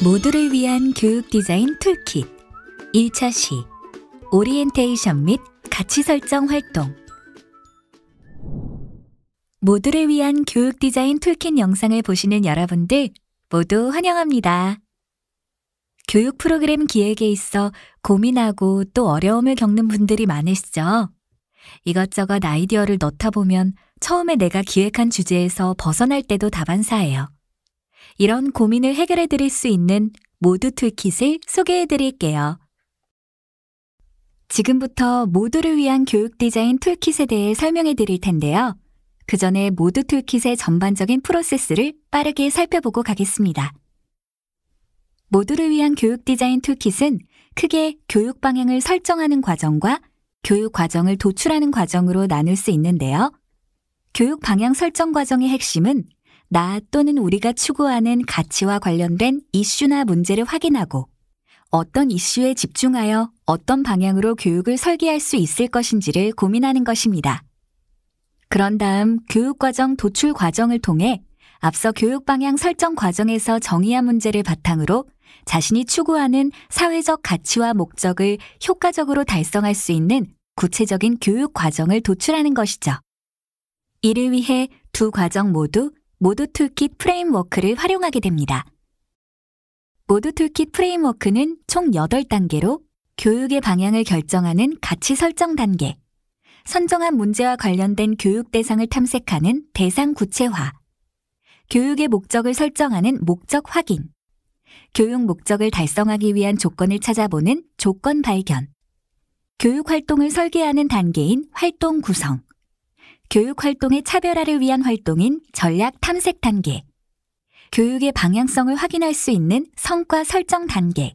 모두를 위한 교육 디자인 툴킷 1차 시 오리엔테이션 및 가치 설정 활동 모두를 위한 교육 디자인 툴킷 영상을 보시는 여러분들 모두 환영합니다. 교육 프로그램 기획에 있어 고민하고 또 어려움을 겪는 분들이 많으시죠? 이것저것 아이디어를 넣다 보면 처음에 내가 기획한 주제에서 벗어날 때도 다반사예요. 이런 고민을 해결해 드릴 수 있는 모두 툴킷을 소개해 드릴게요. 지금부터 모두를 위한 교육 디자인 툴킷에 대해 설명해 드릴 텐데요. 그 전에 모두 툴킷의 전반적인 프로세스를 빠르게 살펴보고 가겠습니다. 모두를 위한 교육 디자인 툴킷은 크게 교육 방향을 설정하는 과정과 교육 과정을 도출하는 과정으로 나눌 수 있는데요. 교육 방향 설정 과정의 핵심은 나 또는 우리가 추구하는 가치와 관련된 이슈나 문제를 확인하고 어떤 이슈에 집중하여 어떤 방향으로 교육을 설계할 수 있을 것인지를 고민하는 것입니다. 그런 다음 교육과정 도출 과정을 통해 앞서 교육 방향 설정 과정에서 정의한 문제를 바탕으로 자신이 추구하는 사회적 가치와 목적을 효과적으로 달성할 수 있는 구체적인 교육 과정을 도출하는 것이죠. 이를 위해 두 과정 모두 모두 툴킷 프레임워크를 활용하게 됩니다. 모두 툴킷 프레임워크는 총 8단계로 교육의 방향을 결정하는 가치 설정 단계, 선정한 문제와 관련된 교육 대상을 탐색하는 대상 구체화, 교육의 목적을 설정하는 목적 확인, 교육 목적을 달성하기 위한 조건을 찾아보는 조건 발견, 교육 활동을 설계하는 단계인 활동 구성, 교육 활동의 차별화를 위한 활동인 전략 탐색 단계, 교육의 방향성을 확인할 수 있는 성과 설정 단계,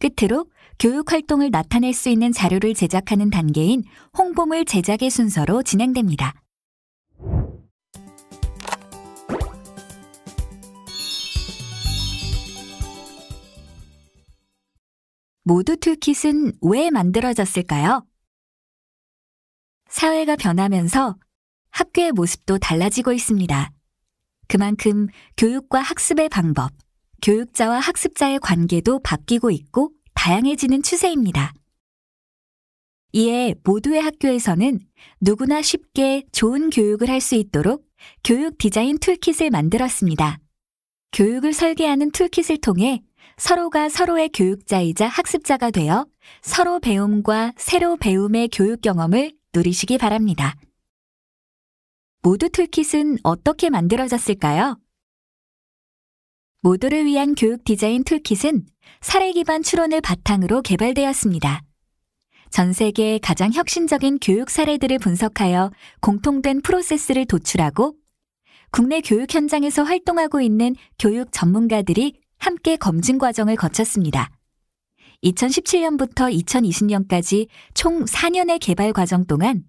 끝으로 교육 활동을 나타낼 수 있는 자료를 제작하는 단계인 홍보물 제작의 순서로 진행됩니다. 모두 툴킷은 왜 만들어졌을까요? 사회가 변하면서 학교의 모습도 달라지고 있습니다. 그만큼 교육과 학습의 방법, 교육자와 학습자의 관계도 바뀌고 있고 다양해지는 추세입니다. 이에 모두의 학교에서는 누구나 쉽게 좋은 교육을 할 수 있도록 교육 디자인 툴킷을 만들었습니다. 교육을 설계하는 툴킷을 통해 서로가 서로의 교육자이자 학습자가 되어 서로 배움과 새로 배움의 교육 경험을 누리시기 바랍니다. 모두 툴킷은 어떻게 만들어졌을까요? 모두를 위한 교육 디자인 툴킷은 사례 기반 추론을 바탕으로 개발되었습니다. 전 세계의 가장 혁신적인 교육 사례들을 분석하여 공통된 프로세스를 도출하고 국내 교육 현장에서 활동하고 있는 교육 전문가들이 함께 검증 과정을 거쳤습니다. 2017년부터 2020년까지 총 4년의 개발 과정 동안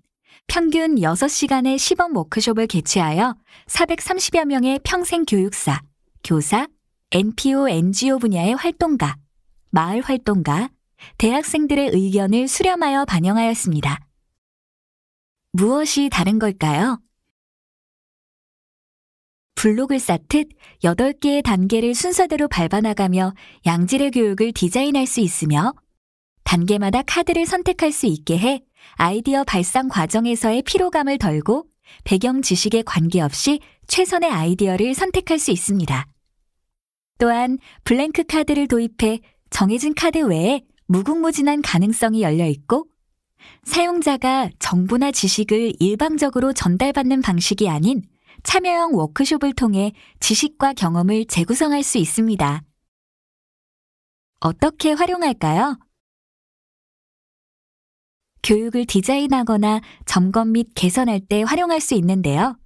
평균 6시간의 시범 워크숍을 개최하여 430여 명의 평생 교육사, 교사, NPO, NGO 분야의 활동가, 마을 활동가, 대학생들의 의견을 수렴하여 반영하였습니다. 무엇이 다른 걸까요? 블록을 쌓듯 8개의 단계를 순서대로 밟아나가며 양질의 교육을 디자인할 수 있으며 단계마다 카드를 선택할 수 있게 해 아이디어 발상 과정에서의 피로감을 덜고 배경 지식에 관계없이 최선의 아이디어를 선택할 수 있습니다. 또한 블랭크 카드를 도입해 정해진 카드 외에 무궁무진한 가능성이 열려 있고 사용자가 정보나 지식을 일방적으로 전달받는 방식이 아닌 참여형 워크숍을 통해 지식과 경험을 재구성할 수 있습니다. 어떻게 활용할까요? 교육을 디자인하거나 점검 및 개선할 때 활용할 수 있는데요.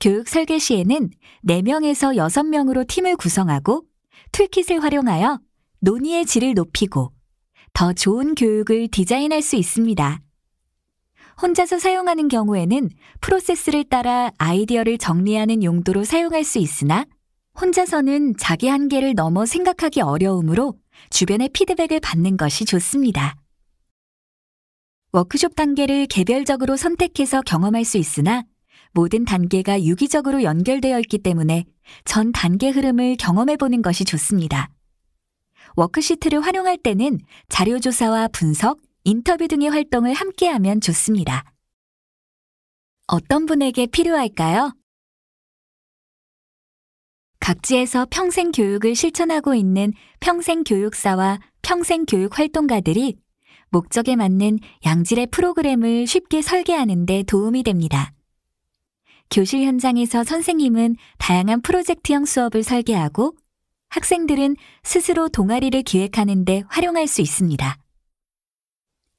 교육 설계 시에는 4명에서 6명으로 팀을 구성하고 툴킷을 활용하여 논의의 질을 높이고 더 좋은 교육을 디자인할 수 있습니다. 혼자서 사용하는 경우에는 프로세스를 따라 아이디어를 정리하는 용도로 사용할 수 있으나 혼자서는 자기 한계를 넘어 생각하기 어려우므로 주변의 피드백을 받는 것이 좋습니다. 워크숍 단계를 개별적으로 선택해서 경험할 수 있으나 모든 단계가 유기적으로 연결되어 있기 때문에 전 단계 흐름을 경험해 보는 것이 좋습니다. 워크시트를 활용할 때는 자료조사와 분석, 인터뷰 등의 활동을 함께하면 좋습니다. 어떤 분에게 필요할까요? 각지에서 평생교육을 실천하고 있는 평생교육사와 평생교육 활동가들이 목적에 맞는 양질의 프로그램을 쉽게 설계하는 데 도움이 됩니다. 교실 현장에서 선생님은 다양한 프로젝트형 수업을 설계하고 학생들은 스스로 동아리를 기획하는 데 활용할 수 있습니다.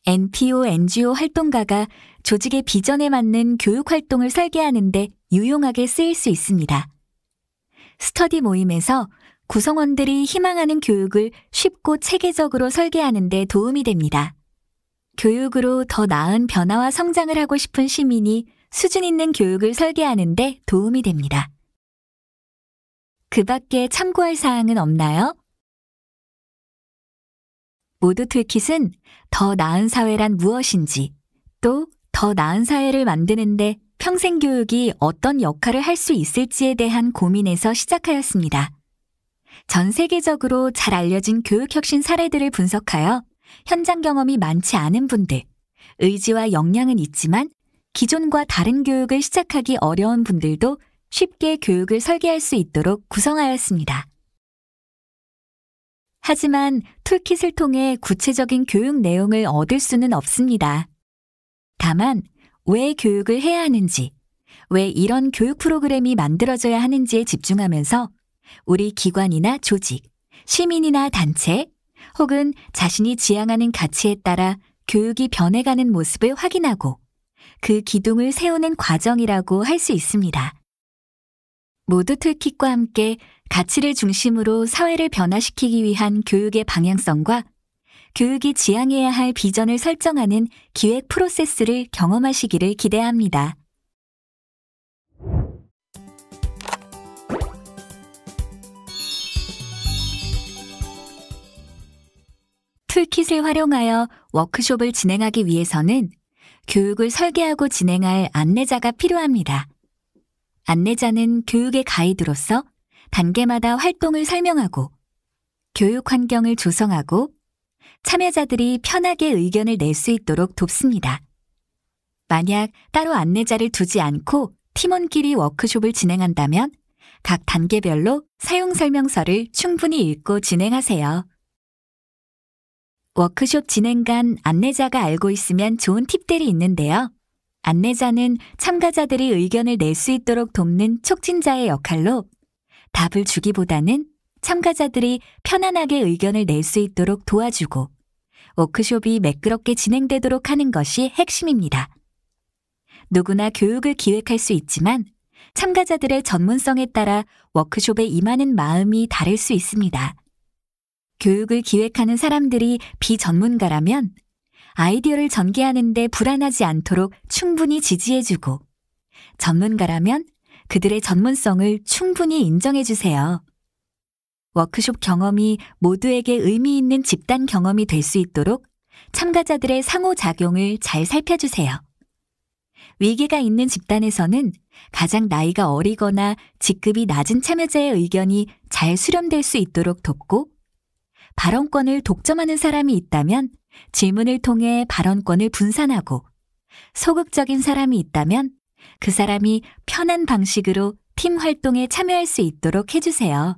NPO, NGO 활동가가 조직의 비전에 맞는 교육 활동을 설계하는 데 유용하게 쓰일 수 있습니다. 스터디 모임에서 구성원들이 희망하는 교육을 쉽고 체계적으로 설계하는 데 도움이 됩니다. 교육으로 더 나은 변화와 성장을 하고 싶은 시민이 수준 있는 교육을 설계하는데 도움이 됩니다. 그 밖에 참고할 사항은 없나요? 모두 툴킷은 더 나은 사회란 무엇인지, 또 더 나은 사회를 만드는데 평생교육이 어떤 역할을 할 수 있을지에 대한 고민에서 시작하였습니다. 전 세계적으로 잘 알려진 교육혁신 사례들을 분석하여 현장 경험이 많지 않은 분들, 의지와 역량은 있지만 기존과 다른 교육을 시작하기 어려운 분들도 쉽게 교육을 설계할 수 있도록 구성하였습니다. 하지만 툴킷을 통해 구체적인 교육 내용을 얻을 수는 없습니다. 다만, 왜 교육을 해야 하는지, 왜 이런 교육 프로그램이 만들어져야 하는지에 집중하면서 우리 기관이나 조직, 시민이나 단체, 혹은 자신이 지향하는 가치에 따라 교육이 변해가는 모습을 확인하고 그 기둥을 세우는 과정이라고 할 수 있습니다. 모두 툴킷과 함께 가치를 중심으로 사회를 변화시키기 위한 교육의 방향성과 교육이 지향해야 할 비전을 설정하는 기획 프로세스를 경험하시기를 기대합니다. 툴킷을 활용하여 워크숍을 진행하기 위해서는 교육을 설계하고 진행할 안내자가 필요합니다. 안내자는 교육의 가이드로서 단계마다 활동을 설명하고 교육 환경을 조성하고 참여자들이 편하게 의견을 낼 수 있도록 돕습니다. 만약 따로 안내자를 두지 않고 팀원끼리 워크숍을 진행한다면 각 단계별로 사용 설명서를 충분히 읽고 진행하세요. 워크숍 진행간 안내자가 알고 있으면 좋은 팁들이 있는데요. 안내자는 참가자들이 의견을 낼 수 있도록 돕는 촉진자의 역할로 답을 주기보다는 참가자들이 편안하게 의견을 낼 수 있도록 도와주고 워크숍이 매끄럽게 진행되도록 하는 것이 핵심입니다. 누구나 교육을 기획할 수 있지만 참가자들의 전문성에 따라 워크숍에 임하는 마음이 다를 수 있습니다. 교육을 기획하는 사람들이 비전문가라면 아이디어를 전개하는데 불안하지 않도록 충분히 지지해주고 전문가라면 그들의 전문성을 충분히 인정해주세요. 워크숍 경험이 모두에게 의미 있는 집단 경험이 될 수 있도록 참가자들의 상호작용을 잘 살펴주세요. 위기가 있는 집단에서는 가장 나이가 어리거나 직급이 낮은 참여자의 의견이 잘 수렴될 수 있도록 돕고 발언권을 독점하는 사람이 있다면 질문을 통해 발언권을 분산하고 소극적인 사람이 있다면 그 사람이 편한 방식으로 팀 활동에 참여할 수 있도록 해주세요.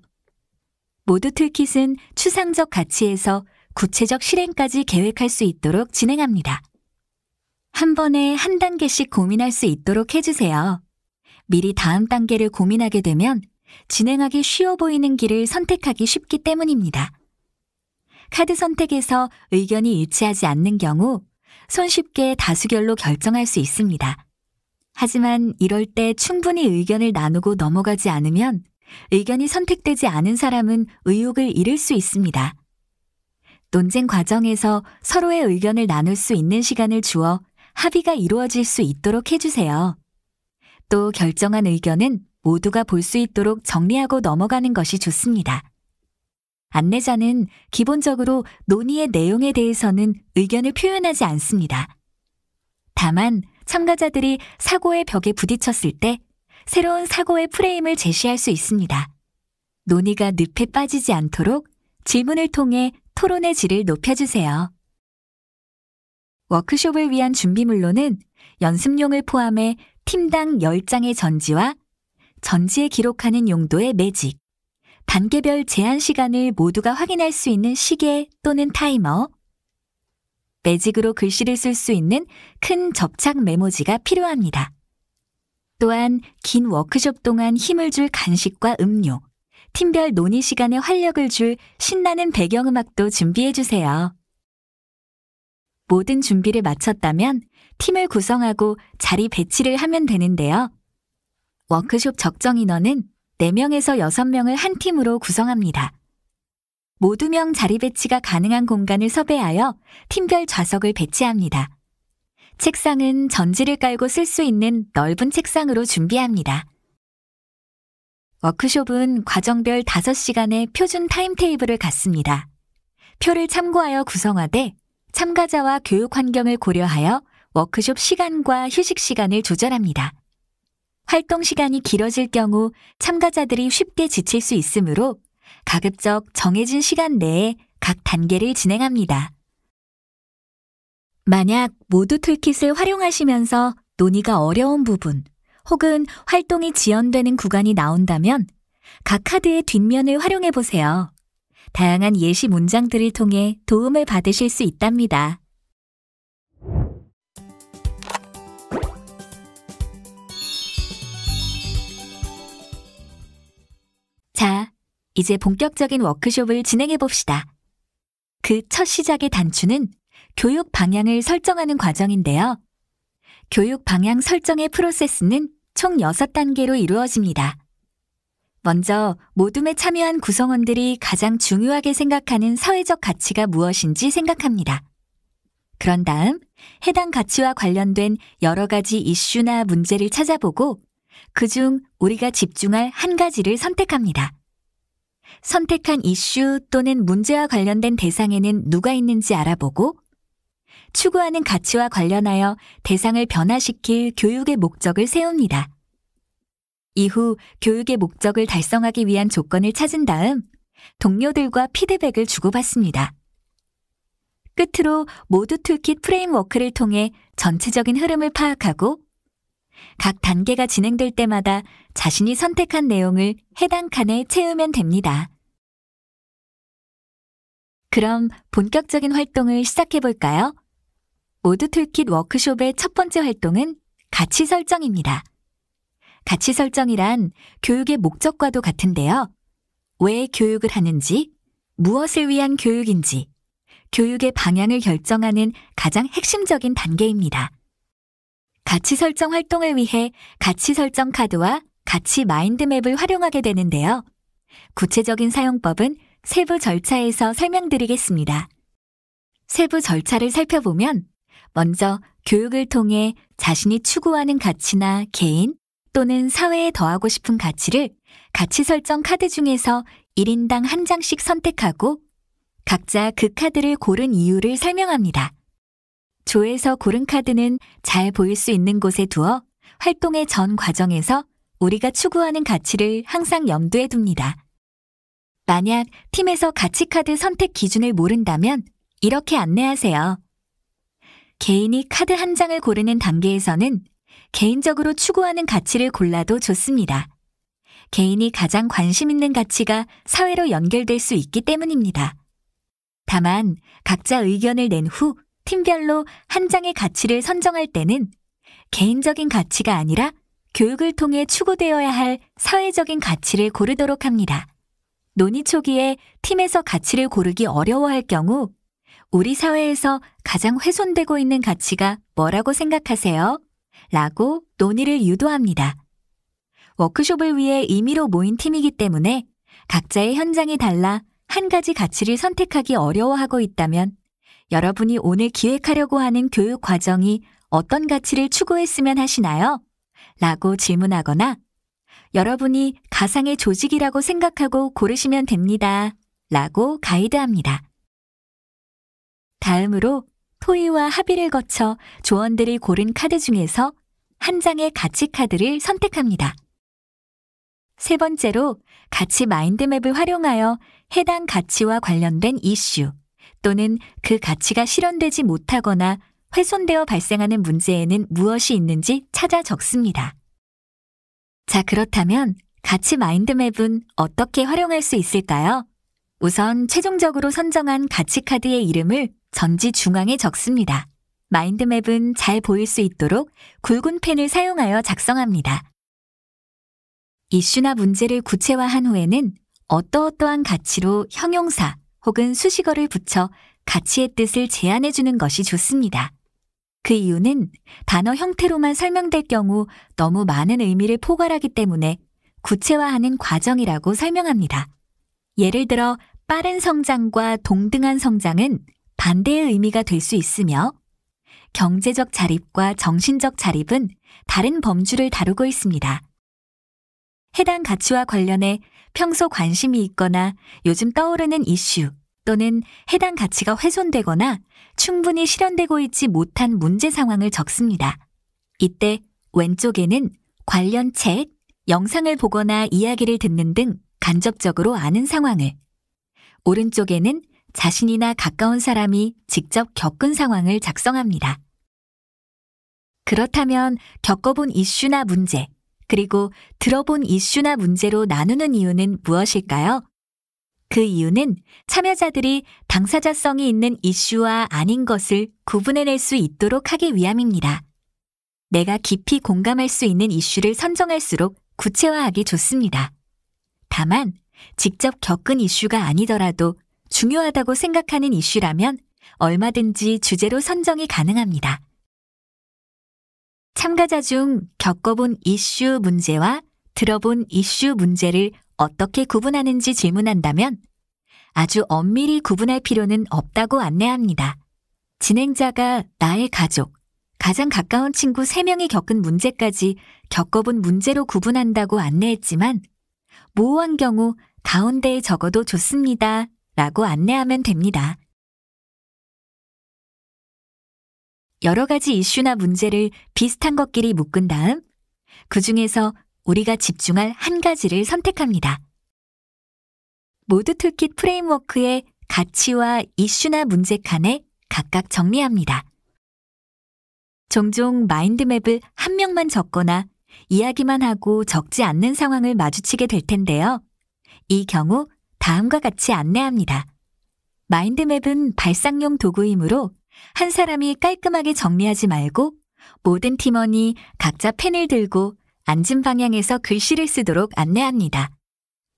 모두 툴킷은 추상적 가치에서 구체적 실행까지 계획할 수 있도록 진행합니다. 한 번에 한 단계씩 고민할 수 있도록 해주세요. 미리 다음 단계를 고민하게 되면 진행하기 쉬워 보이는 길을 선택하기 쉽기 때문입니다. 카드 선택에서 의견이 일치하지 않는 경우 손쉽게 다수결로 결정할 수 있습니다. 하지만 이럴 때 충분히 의견을 나누고 넘어가지 않으면 의견이 선택되지 않은 사람은 의욕을 잃을 수 있습니다. 논쟁 과정에서 서로의 의견을 나눌 수 있는 시간을 주어 합의가 이루어질 수 있도록 해주세요. 또 결정한 의견은 모두가 볼 수 있도록 정리하고 넘어가는 것이 좋습니다. 안내자는 기본적으로 논의의 내용에 대해서는 의견을 표현하지 않습니다. 다만 참가자들이 사고의 벽에 부딪혔을 때 새로운 사고의 프레임을 제시할 수 있습니다. 논의가 늪에 빠지지 않도록 질문을 통해 토론의 질을 높여주세요. 워크숍을 위한 준비물로는 연습용을 포함해 팀당 10장의 전지와 전지에 기록하는 용도의 매직, 단계별 제한 시간을 모두가 확인할 수 있는 시계 또는 타이머, 매직으로 글씨를 쓸 수 있는 큰 접착 메모지가 필요합니다. 또한 긴 워크숍 동안 힘을 줄 간식과 음료, 팀별 논의 시간에 활력을 줄 신나는 배경음악도 준비해 주세요. 모든 준비를 마쳤다면 팀을 구성하고 자리 배치를 하면 되는데요. 워크숍 적정 인원은 4명에서 6명을 한 팀으로 구성합니다. 모두 명 자리 배치가 가능한 공간을 섭외하여 팀별 좌석을 배치합니다. 책상은 전지를 깔고 쓸 수 있는 넓은 책상으로 준비합니다. 워크숍은 과정별 5시간의 표준 타임테이블을 갖습니다. 표를 참고하여 구성하되 참가자와 교육 환경을 고려하여 워크숍 시간과 휴식 시간을 조절합니다. 활동 시간이 길어질 경우 참가자들이 쉽게 지칠 수 있으므로 가급적 정해진 시간 내에 각 단계를 진행합니다. 만약 모두 툴킷을 활용하시면서 논의가 어려운 부분 혹은 활동이 지연되는 구간이 나온다면 각 카드의 뒷면을 활용해 보세요. 다양한 예시 문장들을 통해 도움을 받으실 수 있답니다. 이제 본격적인 워크숍을 진행해 봅시다. 그 첫 시작의 단추는 교육 방향을 설정하는 과정인데요. 교육 방향 설정의 프로세스는 총 6단계로 이루어집니다. 먼저 모둠에 참여한 구성원들이 가장 중요하게 생각하는 사회적 가치가 무엇인지 생각합니다. 그런 다음 해당 가치와 관련된 여러 가지 이슈나 문제를 찾아보고 그 중 우리가 집중할 한 가지를 선택합니다. 선택한 이슈 또는 문제와 관련된 대상에는 누가 있는지 알아보고 추구하는 가치와 관련하여 대상을 변화시킬 교육의 목적을 세웁니다. 이후 교육의 목적을 달성하기 위한 조건을 찾은 다음 동료들과 피드백을 주고받습니다. 끝으로 모두 툴킷 프레임워크를 통해 전체적인 흐름을 파악하고 각 단계가 진행될 때마다 자신이 선택한 내용을 해당 칸에 채우면 됩니다. 그럼 본격적인 활동을 시작해 볼까요? 오드 툴킷 워크숍의 첫 번째 활동은 가치 설정입니다. 가치 설정이란 교육의 목적과도 같은데요. 왜 교육을 하는지, 무엇을 위한 교육인지, 교육의 방향을 결정하는 가장 핵심적인 단계입니다. 가치 설정 활동을 위해 가치 설정 카드와 가치 마인드맵을 활용하게 되는데요. 구체적인 사용법은 세부 절차에서 설명드리겠습니다. 세부 절차를 살펴보면 먼저 교육을 통해 자신이 추구하는 가치나 개인 또는 사회에 더하고 싶은 가치를 가치 설정 카드 중에서 1인당 한 장씩 선택하고 각자 그 카드를 고른 이유를 설명합니다. 조에서 고른 카드는 잘 보일 수 있는 곳에 두어 활동의 전 과정에서 우리가 추구하는 가치를 항상 염두에 둡니다. 만약 팀에서 가치 카드 선택 기준을 모른다면 이렇게 안내하세요. 개인이 카드 한 장을 고르는 단계에서는 개인적으로 추구하는 가치를 골라도 좋습니다. 개인이 가장 관심 있는 가치가 사회로 연결될 수 있기 때문입니다. 다만 각자 의견을 낸후 팀별로 한 장의 가치를 선정할 때는 개인적인 가치가 아니라 교육을 통해 추구되어야 할 사회적인 가치를 고르도록 합니다. 논의 초기에 팀에서 가치를 고르기 어려워할 경우 우리 사회에서 가장 훼손되고 있는 가치가 뭐라고 생각하세요? 라고 논의를 유도합니다. 워크숍을 위해 임의로 모인 팀이기 때문에 각자의 현장이 달라 한 가지 가치를 선택하기 어려워하고 있다면 여러분이 오늘 기획하려고 하는 교육 과정이 어떤 가치를 추구했으면 하시나요? 라고 질문하거나 여러분이 가상의 조직이라고 생각하고 고르시면 됩니다. 라고 가이드합니다. 다음으로 토의와 합의를 거쳐 조언들을 고른 카드 중에서 한 장의 가치 카드를 선택합니다. 세 번째로 가치 마인드맵을 활용하여 해당 가치와 관련된 이슈, 또는 그 가치가 실현되지 못하거나 훼손되어 발생하는 문제에는 무엇이 있는지 찾아 적습니다. 자, 그렇다면 가치 마인드맵은 어떻게 활용할 수 있을까요? 우선 최종적으로 선정한 가치 카드의 이름을 전지 중앙에 적습니다. 마인드맵은 잘 보일 수 있도록 굵은 펜을 사용하여 작성합니다. 이슈나 문제를 구체화한 후에는 어떠어떠한 가치로 형용사, 혹은 수식어를 붙여 가치의 뜻을 제안해 주는 것이 좋습니다. 그 이유는 단어 형태로만 설명될 경우 너무 많은 의미를 포괄하기 때문에 구체화하는 과정이라고 설명합니다. 예를 들어 빠른 성장과 동등한 성장은 반대의 의미가 될 수 있으며 경제적 자립과 정신적 자립은 다른 범주를 다루고 있습니다. 해당 가치와 관련해 평소 관심이 있거나 요즘 떠오르는 이슈 또는 해당 가치가 훼손되거나 충분히 실현되고 있지 못한 문제 상황을 적습니다. 이때 왼쪽에는 관련 책, 영상을 보거나 이야기를 듣는 등 간접적으로 아는 상황을, 오른쪽에는 자신이나 가까운 사람이 직접 겪은 상황을 작성합니다. 그렇다면 겪어본 이슈나 문제, 그리고 들어본 이슈나 문제로 나누는 이유는 무엇일까요? 그 이유는 참여자들이 당사자성이 있는 이슈와 아닌 것을 구분해낼 수 있도록 하기 위함입니다. 내가 깊이 공감할 수 있는 이슈를 선정할수록 구체화하기 좋습니다. 다만, 직접 겪은 이슈가 아니더라도 중요하다고 생각하는 이슈라면 얼마든지 주제로 선정이 가능합니다. 참가자 중 겪어본 이슈 문제와 들어본 이슈 문제를 어떻게 구분하는지 질문한다면 아주 엄밀히 구분할 필요는 없다고 안내합니다. 진행자가 나의 가족, 가장 가까운 친구 3명이 겪은 문제까지 겪어본 문제로 구분한다고 안내했지만 모호한 경우 가운데에 적어도 좋습니다. 라고 안내하면 됩니다. 여러 가지 이슈나 문제를 비슷한 것끼리 묶은 다음 그 중에서 우리가 집중할 한 가지를 선택합니다. 모두 툴킷 프레임워크의 가치와 이슈나 문제 칸에 각각 정리합니다. 종종 마인드맵을 한 명만 적거나 이야기만 하고 적지 않는 상황을 마주치게 될 텐데요. 이 경우 다음과 같이 안내합니다. 마인드맵은 발상용 도구이므로 한 사람이 깔끔하게 정리하지 말고 모든 팀원이 각자 펜을 들고 앉은 방향에서 글씨를 쓰도록 안내합니다.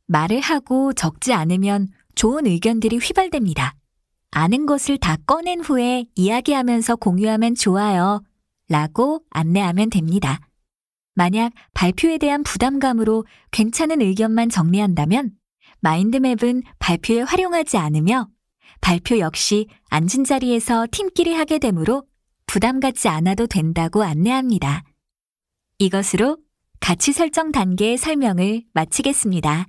말을 하고 적지 않으면 좋은 의견들이 휘발됩니다. 아는 것을 다 꺼낸 후에 이야기하면서 공유하면 좋아요. 라고 안내하면 됩니다. 만약 발표에 대한 부담감으로 괜찮은 의견만 정리한다면 마인드맵은 발표에 활용하지 않으며 발표 역시 앉은 자리에서 팀끼리 하게 되므로 부담 갖지 않아도 된다고 안내합니다. 이것으로 가치 설정 단계의 설명을 마치겠습니다.